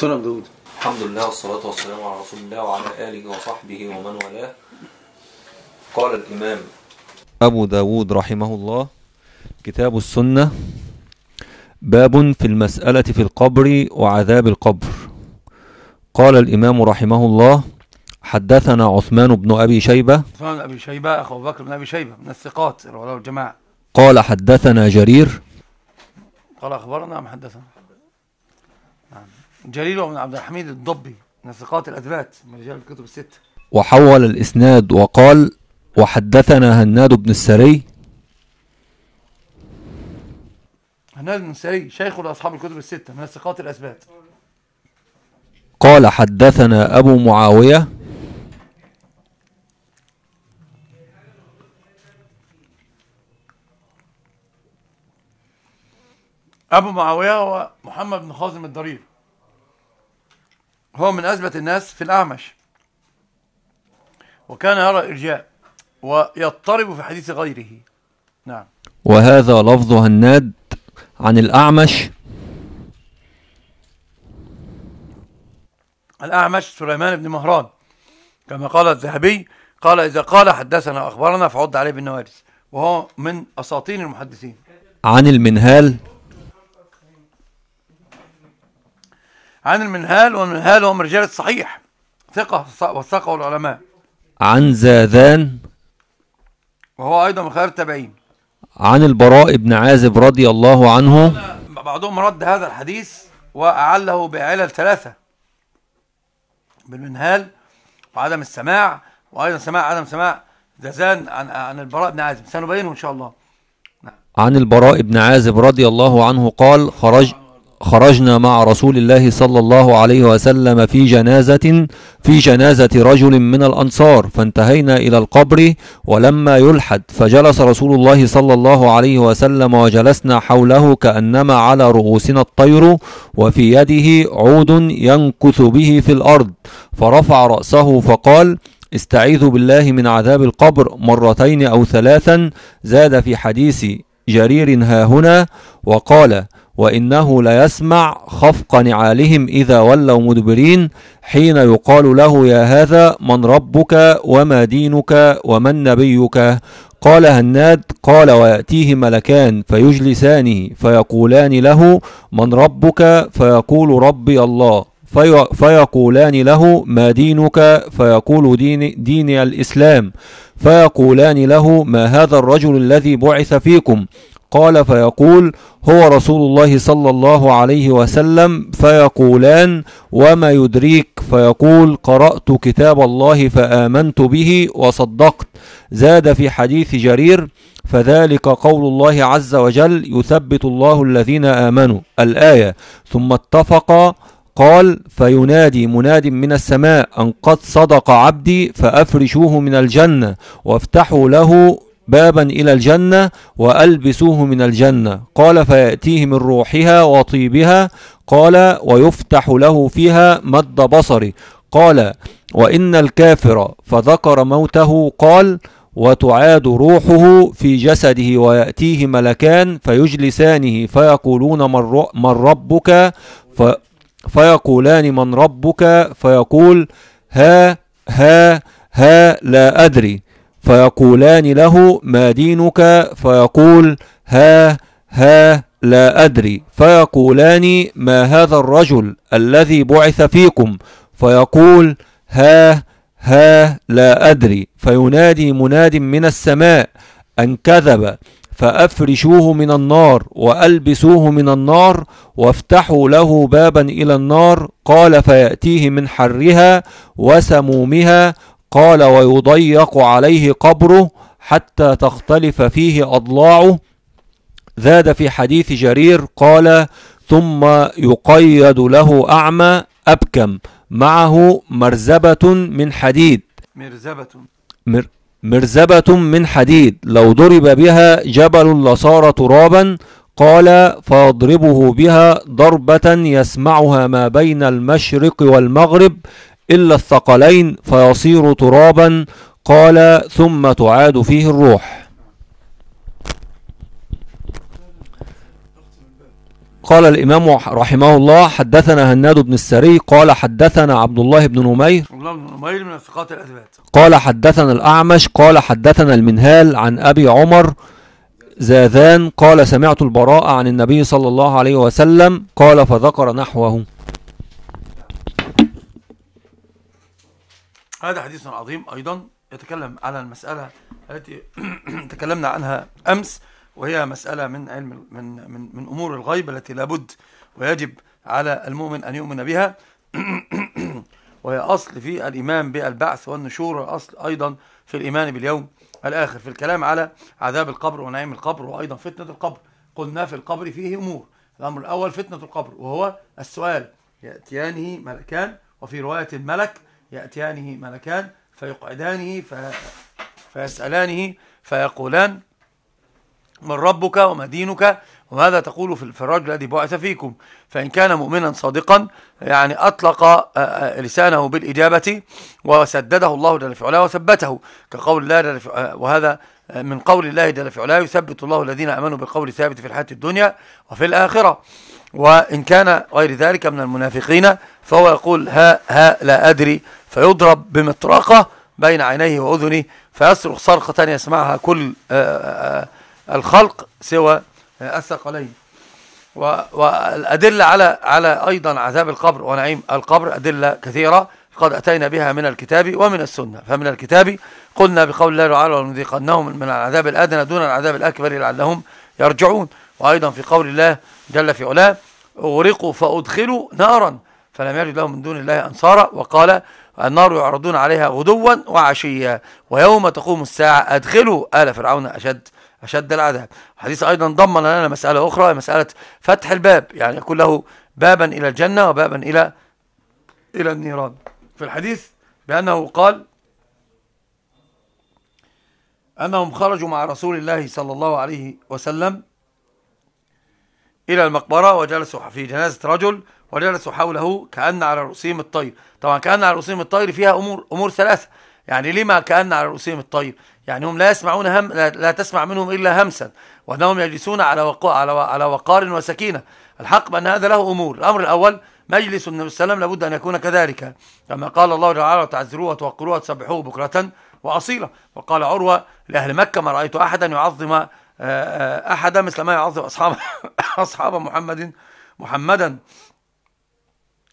سنة داود الحمد لله والصلاة والسلام على رسول الله وعلى آله وصحبه ومن والاه قال الإمام أبو داود رحمه الله كتاب السنة باب في المسألة في القبر وعذاب القبر قال الإمام رحمه الله حدثنا عثمان بن أبي شيبة عثمان بن أبي شيبة أخو بكر بن أبي شيبة من الثقات العلماء الجماعة قال حدثنا جرير قال أخبرنا أم حدثنا جليل بن عبد الحميد الضبي من ثقات الأثبات من رجال الكتب الستة وحول الإسناد وقال وحدثنا هناد بن السري هناد بن السري شيخ لأصحاب الكتب الستة من الثقات الأثبات قال حدثنا أبو معاوية أبو معاوية هو محمد بن خازم الضرير هو من أثبت الناس في الأعمش وكان يرى إرجاء ويضطرب في حديث غيره نعم وهذا لفظ هناد عن الأعمش الأعمش سليمان بن مهران كما قال الذهبي قال إذا قال حدثنا أخبرنا فعد عليه بالنوارس وهو من أساطين المحدثين عن المنهال عن المنهال والمنهال هو رجال الصحيح ثقة وثقه العلماء عن زاذان وهو أيضا من خير التابعين عن البراء بن عازب رضي الله عنه بعضهم رد هذا الحديث وأعله بعلل ثلاثة بالمنهال وعدم السماع وأيضا سماع عدم سماع زاذان عن, عن البراء بن عازب سنبينه إن شاء الله نعم. عن البراء بن عازب رضي الله عنه قال خرج خرجنا مع رسول الله صلى الله عليه وسلم في جنازة في جنازة رجل من الأنصار فانتهينا إلى القبر ولما يلحد فجلس رسول الله صلى الله عليه وسلم وجلسنا حوله كأنما على رؤوسنا الطير وفي يده عود ينكث به في الأرض فرفع رأسه فقال استعيذ بالله من عذاب القبر مرتين أو ثلاثا زاد في حديث جرير ها هنا وقال وإنه ليسمع خفق نعالهم إذا ولوا مدبرين حين يقال له يا هذا من ربك وما دينك ومن نبيك قال هناد قال ويأتيه ملكان فيجلسانه فيقولان له من ربك فيقول ربي الله فيقولان له ما دينك فيقول ديني, ديني الإسلام فيقولان له ما هذا الرجل الذي بعث فيكم قال فيقول هو رسول الله صلى الله عليه وسلم فيقولان وما يدريك فيقول قرأت كتاب الله فآمنت به وصدقت زاد في حديث جرير فذلك قول الله عز وجل يثبت الله الذين آمنوا الآية ثم اتفق قال فينادي مناد من السماء أن قد صدق عبدي فأفرشوه من الجنة وافتحوا له بابا إلى الجنة وألبسوه من الجنة قال فيأتيه من روحها وطيبها قال ويفتح له فيها مد بصري قال وإن الكافر فذكر موته قال وتعاد روحه في جسده ويأتيه ملكان فيجلسانه فيقولون من ربك ف فيقولان من ربك فيقول ها ها ها لا أدري فيقولان له ما دينك فيقول ها ها لا أدري فيقولان ما هذا الرجل الذي بعث فيكم فيقول ها ها لا أدري فينادي مناد من السماء أن كذب فأفرشوه من النار وألبسوه من النار وافتحوا له بابا إلى النار قال فيأتيه من حرها وسمومها قال ويضيق عليه قبره حتى تختلف فيه أضلاعه زاد في حديث جرير قال ثم يقيد له أعمى أبكم معه مرزبة من حديد مرزبة مر مرزبة من حديد لو ضرب بها جبل لصار ترابا قال فاضربه بها ضربة يسمعها ما بين المشرق والمغرب إلا الثقلين فيصير ترابا قال ثم تعاد فيه الروح قال الإمام رحمه الله حدثنا هناد بن السري قال حدثنا عبد الله بن نمير قال حدثنا الأعمش قال حدثنا المنهال عن أبي عمر زاذان قال سمعت البراء عن النبي صلى الله عليه وسلم قال فذكر نحوه هذا حديث عظيم أيضا يتكلم على المسألة التي تكلمنا عنها أمس وهي مسألة من علم من من من أمور الغيب التي لابد ويجب على المؤمن أن يؤمن بها وهي أصل في الإيمان بالبعث والنشور أصل أيضا في الإيمان باليوم الآخر في الكلام على عذاب القبر ونعيم القبر وأيضا فتنة القبر قلنا في القبر فيه أمور الأمر الأول فتنة القبر وهو السؤال يأتيانه ملكان وفي رواية الملك يأتيانه ملكان فيقعدانه ف... فيسألانه فيقولان من ربك وما دينك وماذا تقول في الرجل الذي بعث فيكم فإن كان مؤمنا صادقا يعني أطلق آه، آه، لسانه بالإجابة وسدده الله جل في علاه وثبته كقول الله جل في آه، وهذا من قول الله جل في علاه يثبت الله الذين آمنوا بالقول ثابت في الحياة الدنيا وفي الآخرة وإن كان غير ذلك من المنافقين فهو يقول ها ها لا أدري فيضرب بمطرقة بين عينيه وأذنه فيصرخ صرخة يسمعها كل آه، آه، آه، الخلق سوى الثقلين والأدلة على على أيضا عذاب القبر ونعيم القبر أدلة كثيرة قد أتينا بها من الكتاب ومن السنة فمن الكتاب قلنا بقول الله تعالى ولنذيقنهم من العذاب الأدنى دون العذاب الأكبر لعلهم يرجعون وأيضا في قول الله جل في علاه أغرقوا فأدخلوا نارا فلم يجد لهم من دون الله أنصارا وقال النار يعرضون عليها غدوا وعشيا ويوم تقوم الساعة أدخلوا آل فرعون أشد أشد العذاب الحديث أيضا ضمن لنا مسألة أخرى مسألة فتح الباب يعني يكون له بابا إلى الجنة وبابا إلى إلى النيران في الحديث بأنه قال أنهم خرجوا مع رسول الله صلى الله عليه وسلم إلى المقبرة وجلسوا في جنازة رجل وجلسوا حوله كأن على رؤوسهم الطير طبعا كأن على رؤوسهم الطير فيها أمور أمور ثلاثة يعني لما كأن على رؤوسهم الطير يعني هم لا يسمعون هم لا تسمع منهم إلا همسا وأنهم يجلسون على وقا على على وقار وسكينة الحق بأن هذا له أمور الأمر الأول مجلس النبي صلى الله عليه وسلم لابد أن يكون كذلك كما قال الله تعالى وتعذروه وتوقروه وتسبحوه بكرة وأصيلا وقال عروة لأهل مكة ما رأيت أحدا يعظم آه، آه، أحدا مثل ما يعظم أصحاب أصحاب محمد محمدا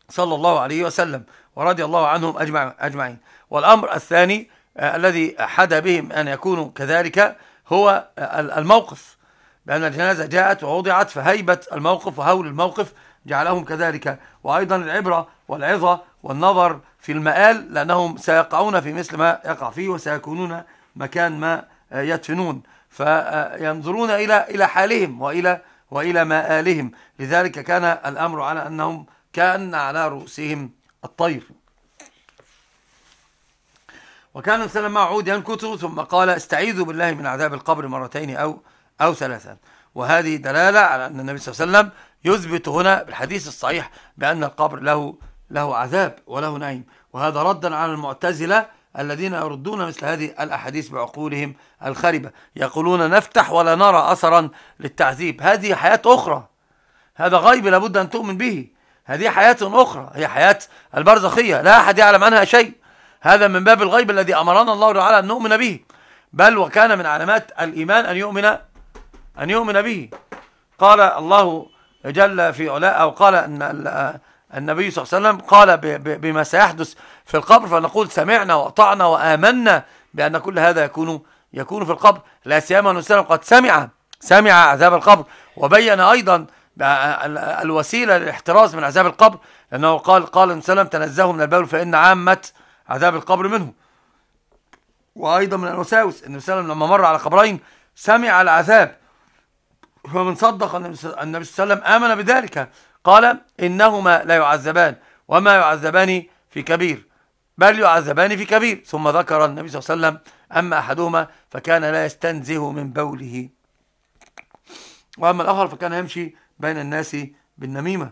صلى الله عليه وسلم ورضي الله عنهم أجمع أجمعين والأمر الثاني آه، الذي حدا بهم أن يكونوا كذلك هو آه، الموقف بأن الجنازة جاءت ووضعت فهيبة الموقف وهول الموقف جعلهم كذلك وأيضا العبرة والعظة والنظر في المآل لأنهم سيقعون في مثل ما يقع فيه وسيكونون مكان ما آه، يدفنون فينظرون إلى إلى حالهم وإلى وإلى مآلهم لذلك كان الأمر على أنهم كأن على رؤوسهم الطير وكان مثلا ما عود ينكت ثم قال استعيذوا بالله من عذاب القبر مرتين أو أو ثلاثا وهذه دلالة على أن النبي صلى الله عليه وسلم يثبت هنا بالحديث الصحيح بأن القبر له له عذاب وله نعيم وهذا ردا على المعتزلة الذين يردون مثل هذه الأحاديث بعقولهم الخربة يقولون نفتح ولا نرى أثرا للتعذيب هذه حياة أخرى هذا غيب لابد أن تؤمن به هذه حياة أخرى هي حياة البرزخية لا أحد يعلم عنها شيء هذا من باب الغيب الذي أمرنا الله تعالى أن نؤمن به بل وكان من علامات الإيمان أن يؤمن أن يؤمن به قال الله جل في علاء أو قال أن النبي صلى الله عليه وسلم قال بما سيحدث في القبر فنقول سمعنا وأطعنا وآمنا بأن كل هذا يكون يكون في القبر لا سيما أن قد سمع سمع عذاب القبر وبين أيضا الوسيلة للاحتراز من عذاب القبر لأنه قال قال سلم تنزهوا من البول فإن عامة عذاب القبر منه وأيضا من الوساوس النبي صلى الله عليه وسلم لما مر على قبرين سمع العذاب فمن صدق أن النبي صلى الله عليه وسلم آمن بذلك قال إنهما لا يعذبان وما يعذبان في كبير بل يعذبان في كبير ثم ذكر النبي صلى الله عليه وسلم أما أحدهما فكان لا يستنزه من بوله وأما الآخر فكان يمشي بين الناس بالنميمة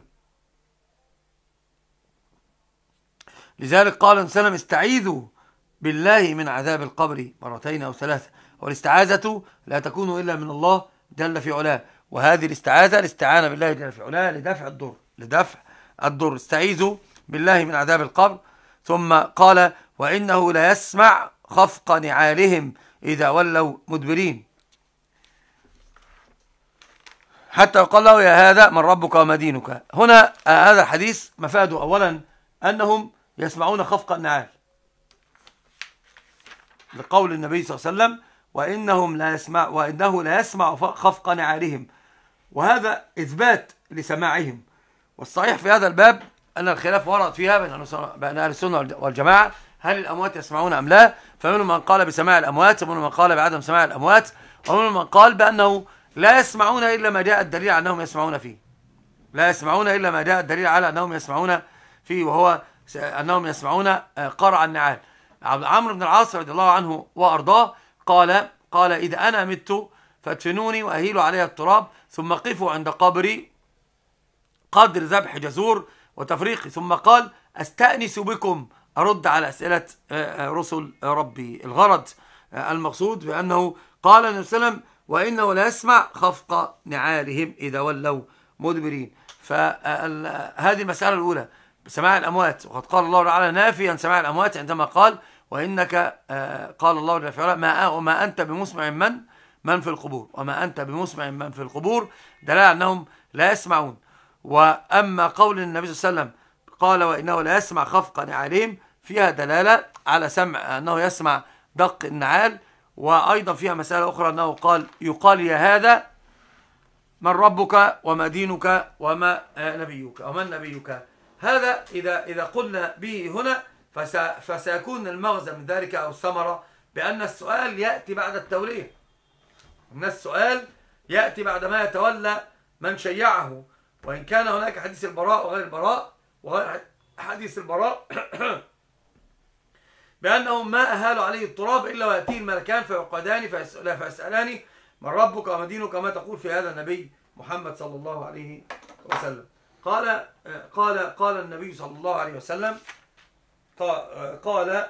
لذلك قال سلم استعيذوا بالله من عذاب القبر مرتين أو ثلاثة والاستعاذة لا تكون إلا من الله جل في علاه وهذه الاستعاذة الاستعانة بالله جل في علاه لدفع الضر لدفع الضر استعيذوا بالله من عذاب القبر ثم قال وإنه لا يسمع خفق نعالهم إذا ولوا مدبرين حتى يقال له يا هذا من ربك وما دينك هنا آه، هذا الحديث مفاده أولا أنهم يسمعون خفق النعال لقول النبي صلى الله عليه وسلم وإنهم لا يسمع وإنه لا يسمع خفق نعالهم وهذا إثبات لسماعهم والصحيح في هذا الباب أن الخلاف ورد فيها بين أهل السنة والجماعة هل الأموات يسمعون أم لا فمنهم من قال بسماع الأموات ومنهم من قال بعدم سماع الأموات ومنهم من قال بأنه لا يسمعون إلا ما جاء الدليل على أنهم يسمعون فيه لا يسمعون إلا ما جاء الدليل على أنهم يسمعون فيه وهو أنهم يسمعون آه، قرع النعال عمرو بن العاص رضي الله عنه وأرضاه قال قال إذا أنا مت فادفنوني وأهيل علي التراب ثم قفوا عند قبري قدر ذبح جزور وتفريقي ثم قال أستأنس بكم أرد على أسئلة آه، آه، رسل ربي الغرض المقصود بأنه قال النبي صلى الله عليه وسلم وإنه لا يسمع خفق نعالهم إذا ولوا مدبرين فهذه المسألة الأولى سماع الأموات وقد قال الله تعالى نافيا سماع الأموات عندما قال وإنك آه، قال الله للفعلاء ما وما أنت بمسمع من من في القبور وما أنت بمسمع من في القبور دلالة أنهم لا يسمعون وأما قول النبي صلى الله عليه وسلم قال وإنه لا يسمع خفق نعالهم فيها دلالة على سمع أنه يسمع دق النعال وأيضا فيها مسألة أخرى أنه قال يقال يا هذا من ربك وما دينك وما آه، نبيك ومن نبيك هذا إذا إذا قلنا به هنا فسيكون المغزى من ذلك أو الثمرة بأن السؤال يأتي بعد التولية أن السؤال يأتي بعد ما يتولى من شيعه وإن كان هناك حديث البراء وغير البراء وغير حديث البراء بأنهم ما أهالوا عليه التراب إلا ويأتيه الملكان فيقعدان فيسألان من ربك وما دينك تقول في هذا النبي محمد صلى الله عليه وسلم قال قال قال النبي صلى الله عليه وسلم قال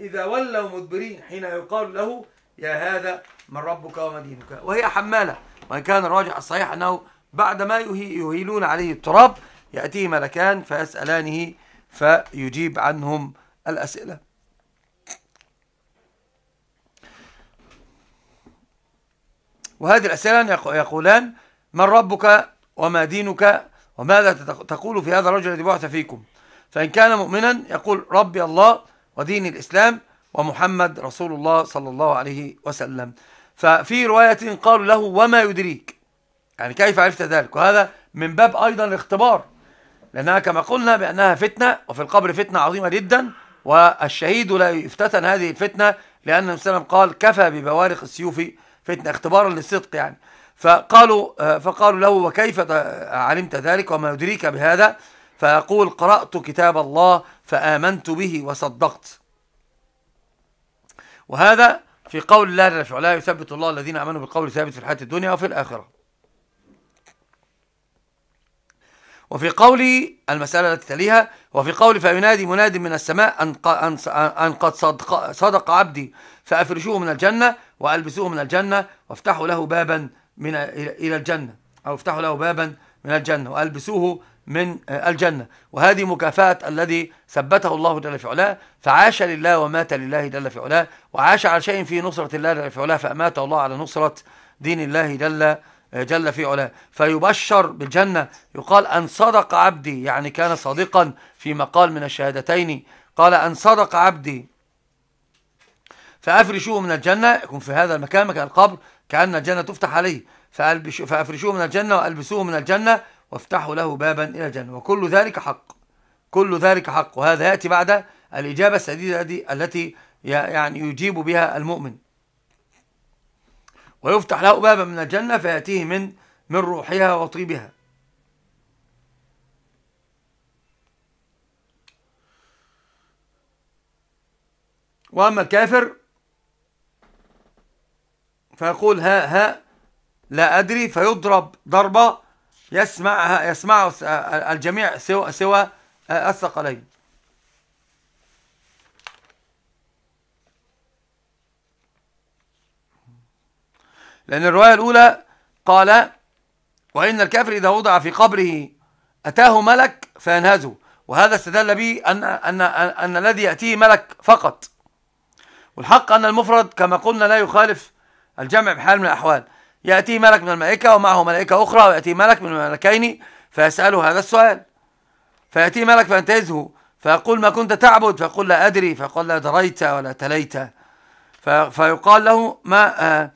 إذا ولوا مدبرين حين يقال له يا هذا من ربك وما دينك وهي حمالة وإن كان الراجح الصحيح أنه بعد ما يهيلون عليه التراب يأتيه ملكان فيسألانه فيجيب عنهم الأسئلة وهذه الأسئلة يقولان من ربك وما دينك وماذا تقول في هذا الرجل الذي بعث فيكم فإن كان مؤمنا يقول ربي الله ودين الإسلام ومحمد رسول الله صلى الله عليه وسلم ففي رواية قالوا له وما يدريك يعني كيف عرفت ذلك وهذا من باب أيضا الاختبار لأنها كما قلنا بأنها فتنة وفي القبر فتنة عظيمة جدا والشهيد لا يفتتن هذه الفتنة لأن النبي صلى الله عليه وسلم قال كفى ببوارق السيوف فتنة اختبارا للصدق يعني فقالوا آه، فقالوا له وكيف علمت ذلك وما يدريك بهذا فيقول قرأت كتاب الله فآمنت به وصدقت وهذا في قول الله جل وعلا يثبت الله الذين امنوا بالقول ثابت في الحياه الدنيا وفي الاخره. وفي قوله المساله التي تليها وفي قول فينادي مناد من السماء ان ان قد صدق صدق عبدي فافرشوه من الجنة وألبسوه من الجنة وافتحوا له بابا من إلى الجنة أو افتحوا له بابا من الجنة وألبسوه من الجنة وهذه مكافأة الذي ثبته الله جل في علاه فعاش لله ومات لله جل في علاه وعاش على شيء في نصرة الله جل في علاه فأماته الله على نصرة دين الله جل جل في علاه فيبشر بالجنة يقال أن صدق عبدي يعني كان صادقا فيما قال من الشهادتين قال أن صدق عبدي فأفرشوه من الجنة يكون في هذا المكان مكان القبر كأن الجنة تفتح عليه فأفرشوه من الجنة وألبسوه من الجنة وافتحوا له بابا إلى الجنة وكل ذلك حق كل ذلك حق وهذا يأتي بعد الإجابة السديدة التي يعني يجيب بها المؤمن ويفتح له بابا من الجنة فيأتيه من من روحها وطيبها وأما الكافر فيقول ها ها لا أدري فيضرب ضربة يسمعها يسمع الجميع سوى سوى الثقلين لأن الرواية الأولى قال وإن الكافر إذا وضع في قبره أتاه ملك فينهزه وهذا استدل به أن, أن, أن, أن الذي يأتيه ملك فقط والحق أن المفرد كما قلنا لا يخالف الجمع بحال من الأحوال يأتي ملك من الملائكة ومعه ملائكة أخرى ويأتي ملك من الملكين فيسأله هذا السؤال فيأتي ملك فينتهزه فيقول ما كنت تعبد فيقول لا أدري فيقول لا دريت ولا تليت فيقال له ما آه،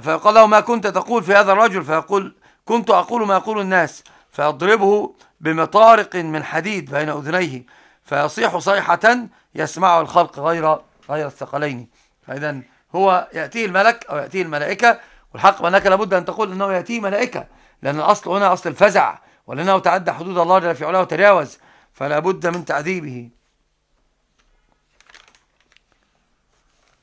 فيقال له ما كنت تقول في هذا الرجل فيقول كنت أقول ما يقول الناس فيضربه بمطارق من حديد بين أذنيه فيصيح صيحة يسمعها الخلق غير غير الثقلين فإذا هو يأتيه الملك أو يأتيه الملائكة والحق بأنك لابد أن تقول أنه يأتيه ملائكة لأن الأصل هنا أصل الفزع ولأنه تعدى حدود الله جل في علاه وتجاوز فلا بد من تعذيبه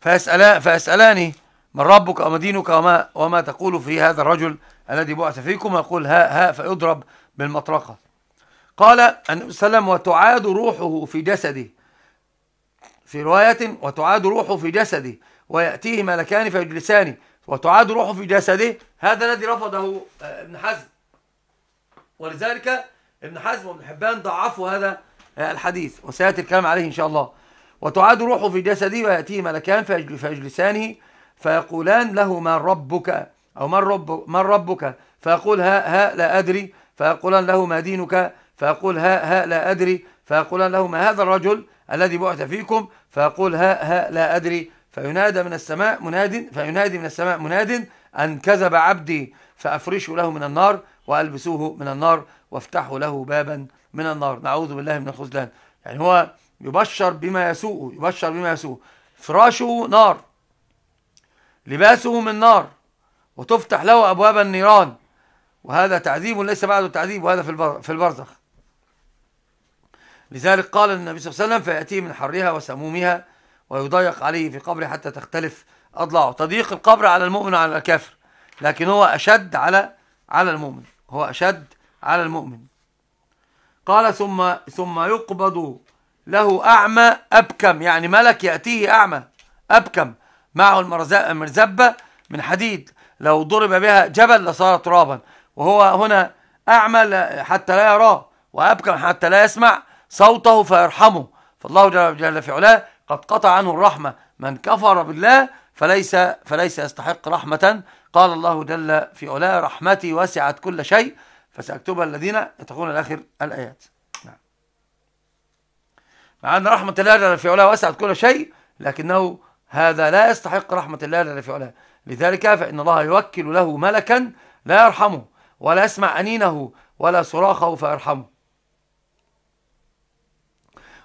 فيسألان فيسألاني من ربك وما دينك وما, وما تقول في هذا الرجل الذي بعث فيكم يقول ها ها فيضرب بالمطرقة قال النبي صلى الله عليه وسلم وتعاد روحه في جسده في رواية وتعاد روحه في جسده ويأتيه ملكان فيجلسان وتعاد روحه في جسده هذا الذي رفضه آه، ابن حزم ولذلك ابن حزم وابن حبان ضعفوا هذا آه، الحديث وسيأتي الكلام عليه إن شاء الله وتعاد روحه في جسده ويأتيه ملكان فيجلسانه فيقولان له من ربك أو من, رب من ربك فيقول ها ها لا أدري فيقولان له ما دينك فيقول ها ها لا أدري فيقولان له ما هذا الرجل الذي بعث فيكم فيقول ها ها لا أدري فينادى من السماء مناد فينادي من السماء مناد أن كذب عبدي فأفرشوا له من النار وألبسوه من النار وافتحوا له بابا من النار نعوذ بالله من الخذلان يعني هو يبشر بما يسوء يبشر بما يسوء فراشه نار لباسه من نار وتفتح له أبواب النيران وهذا تعذيب ليس بعده تعذيب وهذا في في البرزخ لذلك قال النبي صلى الله عليه وسلم فيأتيه من حرها وسمومها ويضيق عليه في قبره حتى تختلف أضلاعه تضييق القبر على المؤمن على الكافر لكن هو أشد على على المؤمن هو أشد على المؤمن قال ثم ثم يقبض له أعمى أبكم يعني ملك يأتيه أعمى أبكم معه المرزبة من حديد لو ضرب بها جبل لصار ترابا وهو هنا أعمى حتى لا يراه وأبكم حتى لا يسمع صوته فيرحمه فالله جل, جل في علاه قد قطع عنه الرحمة من كفر بالله فليس فليس يستحق رحمة قال الله جل في علاه رحمتي وسعت كل شيء فسأكتبها الذين يتقون الآخر الآيات نعم. مع أن رحمة الله جل في علاه وسعت كل شيء لكنه هذا لا يستحق رحمة الله جل في علاه لذلك فإن الله يوكل له ملكا لا يرحمه ولا يسمع أنينه ولا صراخه فيرحمه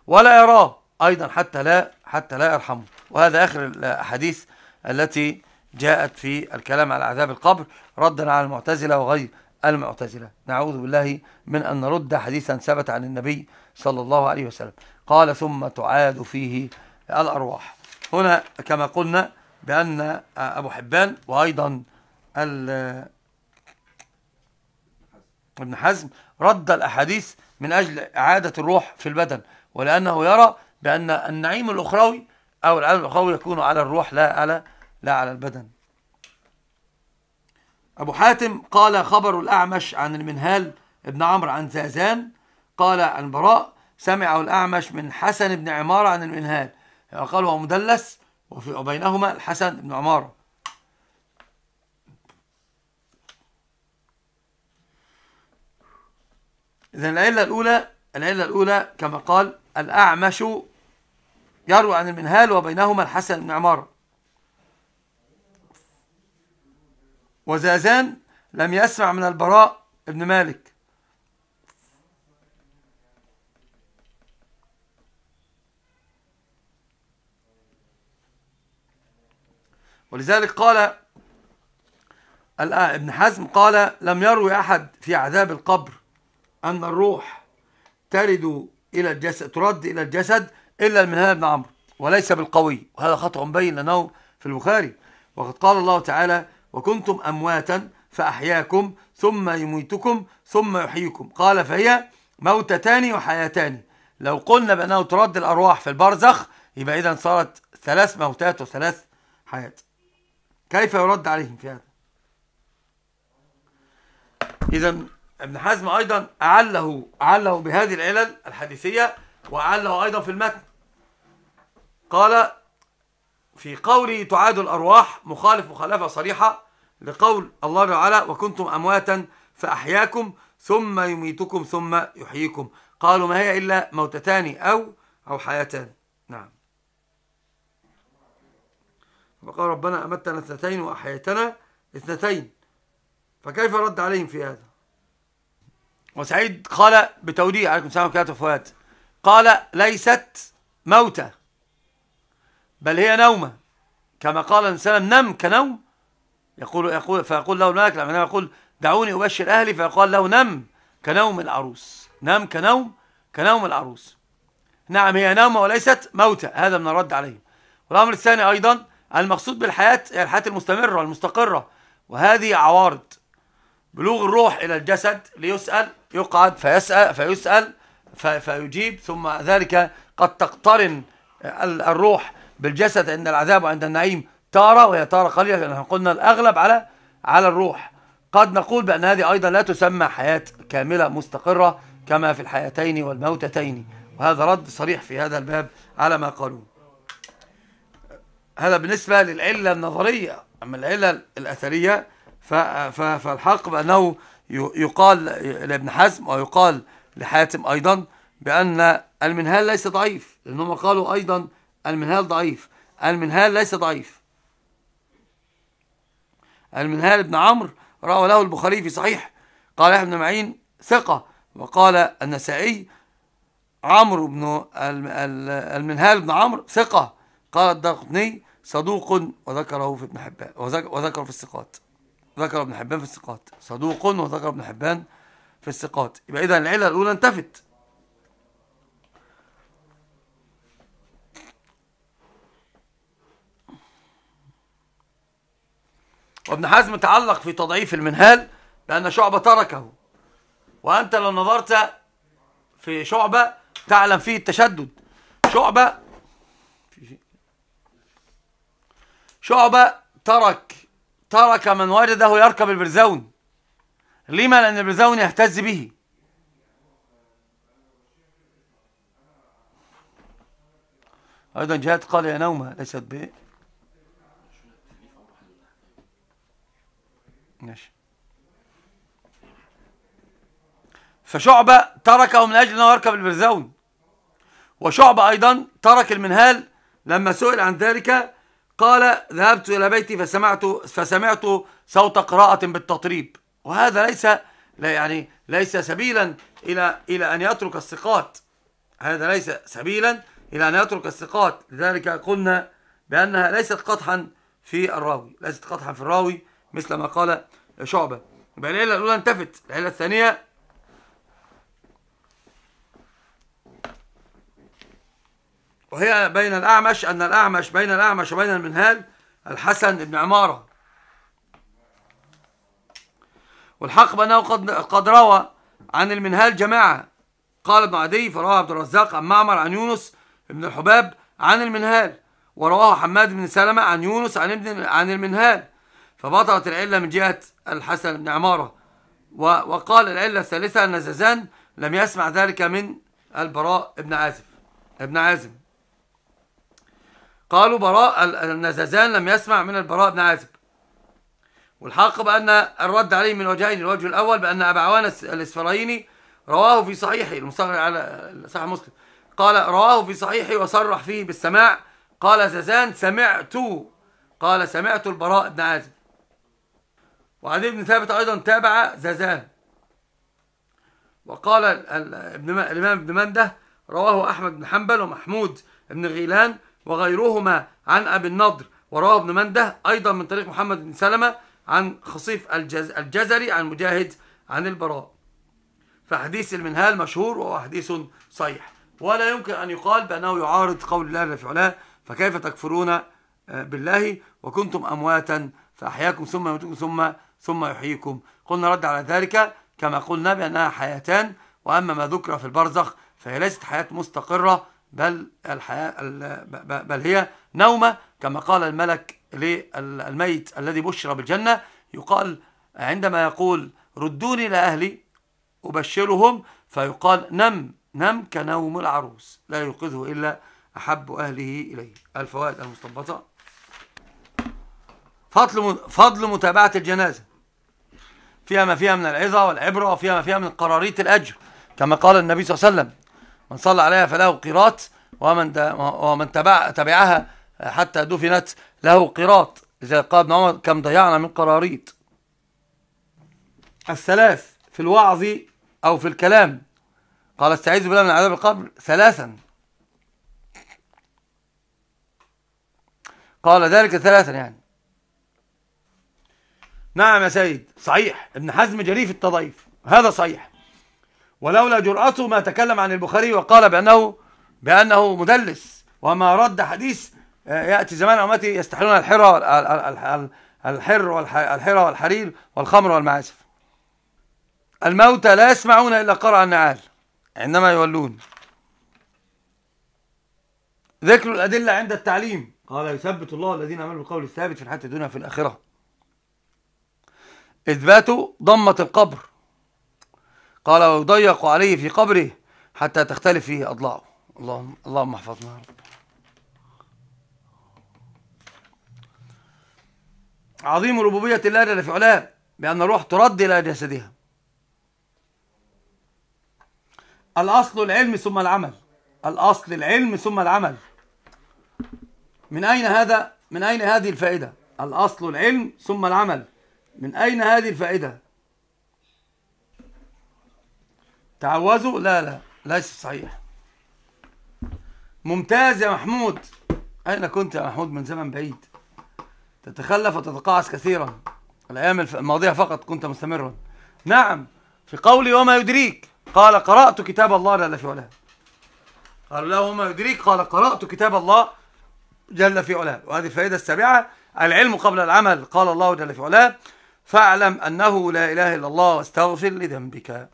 ولا يراه أيضا حتى لا حتى لا يرحمه وهذا آخر الأحاديث التي جاءت في الكلام على عذاب القبر ردا على المعتزلة وغير المعتزلة نعوذ بالله من أن نرد حديثا ثبت عن النبي صلى الله عليه وسلم قال ثم تعاد فيه الأرواح هنا كما قلنا بأن أبو حبان وأيضا ابن حزم رد الأحاديث من أجل إعادة الروح في البدن ولأنه يرى بأن النعيم الأخروي أو العالم الأخروي يكون على الروح لا على لا على البدن أبو حاتم قال خبر الأعمش عن المنهال ابن عمرو عن زازان قال عن براء سمعه الأعمش من حسن بن عمارة عن المنهال قال هو مدلس وبينهما الحسن بن عمارة إذا العلة الأولى العلة الأولى كما قال الأعمش يروي عن المنهال وبينهما الحسن بن عمارة وزازان لم يسمع من البراء بن مالك ولذلك قال ابن حزم قال لم يروي أحد في عذاب القبر أن الروح ترد إلى الجسد ترد إلى الجسد إلا المنهال بن عمرو وليس بالقوي وهذا خطأ بين لأنه في البخاري وقد قال الله تعالى وكنتم أمواتا فأحياكم ثم يميتكم ثم يحييكم قال فهي موتتان وحياتان لو قلنا بأنه ترد الأرواح في البرزخ يبقى إذا صارت ثلاث موتات وثلاث حيات كيف يرد عليهم في هذا إذا ابن حزم أيضا أعله أعله بهذه العلل الحديثية وأعله أيضا في المتن قال في قوله تعاد الأرواح مخالف مخالفة صريحة لقول الله تعالى وكنتم أمواتا فأحياكم ثم يميتكم ثم يحييكم قالوا ما هي إلا موتتان أو أو حياتان نعم فقال ربنا أمتنا اثنتين وأحيتنا اثنتين فكيف رد عليهم في هذا وسعيد قال بتوديع عليكم السلام ورحمة فؤاد قال ليست موتة بل هي نومة كما قال النبي صلى الله عليه وسلم نم كنوم يقول يقول فيقول له الملك لما يقول دعوني أبشر أهلي فيقال له نم كنوم العروس نم كنوم كنوم العروس نعم هي نومة وليست موتة هذا من الرد عليه والأمر الثاني أيضا المقصود بالحياة هي الحياة المستمرة المستقرة وهذه عوارض بلوغ الروح إلى الجسد ليسأل يقعد فيسأل فيسأل, فيجيب ثم ذلك قد تقترن الروح بالجسد عند العذاب وعند النعيم تارة وهي تارة قليلة نحن قلنا الأغلب على على الروح قد نقول بأن هذه أيضا لا تسمى حياة كاملة مستقرة كما في الحياتين والموتتين وهذا رد صريح في هذا الباب على ما قالوه هذا بالنسبة للعلة النظرية أما العلة الأثرية فالحق بأنه يقال لابن حزم ويقال لحاتم أيضا بأن المنهال ليس ضعيف لأنهم قالوا أيضا المنهال ضعيف المنهال ليس ضعيف المنهال ابن عمرو روى له البخاري في صحيح قال يحيى بن معين ثقة وقال النسائي عمرو بن المنهال بن عمرو ثقة قال الدقني صدوق وذكره في ابن حبان وذكره في الثقات ذكر ابن حبان في الثقات صدوق وذكر ابن حبان في الثقات يبقى إذا العلة الأولى انتفت وابن حزم تعلق في تضعيف المنهال لأن شعبة تركه وأنت لو نظرت في شعبة تعلم فيه التشدد شعبة شعبة ترك ترك من وجده يركب البرزون لما لأن البرزون يهتز به أيضا جهات قال يا نومة ليست بيه ماشي فشعبة تركه من أجل أنه يركب البرزون وشعبة أيضا ترك المنهال لما سئل عن ذلك قال ذهبت إلى بيتي فسمعت, فسمعت صوت قراءة بالتطريب وهذا ليس لا يعني ليس سبيلا إلى إلى أن يترك الثقات هذا ليس سبيلا إلى أن يترك الثقات لذلك قلنا بأنها ليست قطحا في الراوي ليست قطحا في الراوي مثل ما قال شعبة يبقى العلة الأولى انتفت العلة الثانية وهي بين الأعمش أن الأعمش بين الأعمش وبين المنهال الحسن بن عمارة والحق بأنه قد, قد روى عن المنهال جماعة قال ابن عدي فرواه عبد الرزاق عن معمر عن يونس بن الحباب عن المنهال ورواه حماد بن سلمة عن يونس عن ابن عن المنهال فبطلت العلة من جهة الحسن بن عمارة وقال العلة الثالثة أن زازان لم يسمع ذلك من البراء بن عازف ابن عازم قالوا براء أن زازان لم يسمع من البراء بن عازف والحق بأن الرد عليه من وجهين الوجه الأول بأن أبا عوان الإسفرايني رواه في صحيحه المصغر على صحيح مسلم قال رواه في صحيحه وصرح فيه بالسماع قال زازان سمعت قال سمعت البراء بن عازب وعلي بن ثابت أيضا تابع زازان وقال ابن الإمام ابن منده رواه أحمد بن حنبل ومحمود بن غيلان وغيرهما عن أبي النضر ورواه ابن منده أيضا من طريق محمد بن سلمة عن خصيف الجزري عن مجاهد عن البراء فحديث المنهال مشهور وهو حديث صحيح ولا يمكن أن يقال بأنه يعارض قول الله الرفيع العلاه فكيف تكفرون بالله وكنتم أمواتا فأحياكم ثم يموتكم ثم ثم يحييكم قلنا رد على ذلك كما قلنا بأنها حياتان وأما ما ذكر في البرزخ فهي ليست حياة مستقرة بل, الحياة بل هي نومة كما قال الملك للميت الذي بشر بالجنة يقال عندما يقول ردوني إلى أهلي أبشرهم فيقال نم نم كنوم العروس لا يوقظه إلا أحب أهله إليه الفوائد المستنبطة فضل, فضل متابعة الجنازة فيها ما فيها من العظة والعبرة وفيها ما فيها من قراريط الأجر كما قال النبي صلى الله عليه وسلم من صلى عليها فله قيراط ومن ومن تبع تبعها حتى دفنت له قيراط إذا قال ابن عمر كم ضيعنا من قراريط الثلاث في الوعظ أو في الكلام قال استعيذ بالله من عذاب القبر ثلاثا قال ذلك ثلاثا يعني نعم يا سيد صحيح ابن حزم جريف في هذا صحيح ولولا جرأته ما تكلم عن البخاري وقال بأنه بأنه مدلس وما رد حديث آه، يأتي زمان أمتي يستحلون الحرة الحر والحرة والحرير والخمر والمعازف الموتى لا يسمعون إلا قرع النعال عندما يولون ذكر الأدلة عند التعليم قال يثبت الله الذين عملوا بالقول الثابت في الحياة الدنيا في الآخرة إثبات ضمة القبر قال ويضيق عليه في قبره حتى تختلف فيه أضلاعه اللهم, اللهم احفظنا عظيم ربوبية الله جل في علاه بأن الروح ترد إلى جسدها الأصل العلم ثم العمل الأصل العلم ثم العمل من أين هذا من أين هذه الفائدة الأصل العلم ثم العمل من أين هذه الفائدة تعوزوا؟ لا لا ليس صحيح ممتاز يا محمود أين كنت يا محمود من زمن بعيد تتخلف وتتقاعس كثيرا الأيام الماضية فقط كنت مستمرا نعم في قولي وما يدريك قال قرأت كتاب الله جل في علاه قال له وما يدريك قال قرأت كتاب الله جل في علاه وهذه الفائدة السابعة العلم قبل العمل قال الله جل في علاه فاعلم أنه لا إله إلا الله واستغفر لذنبك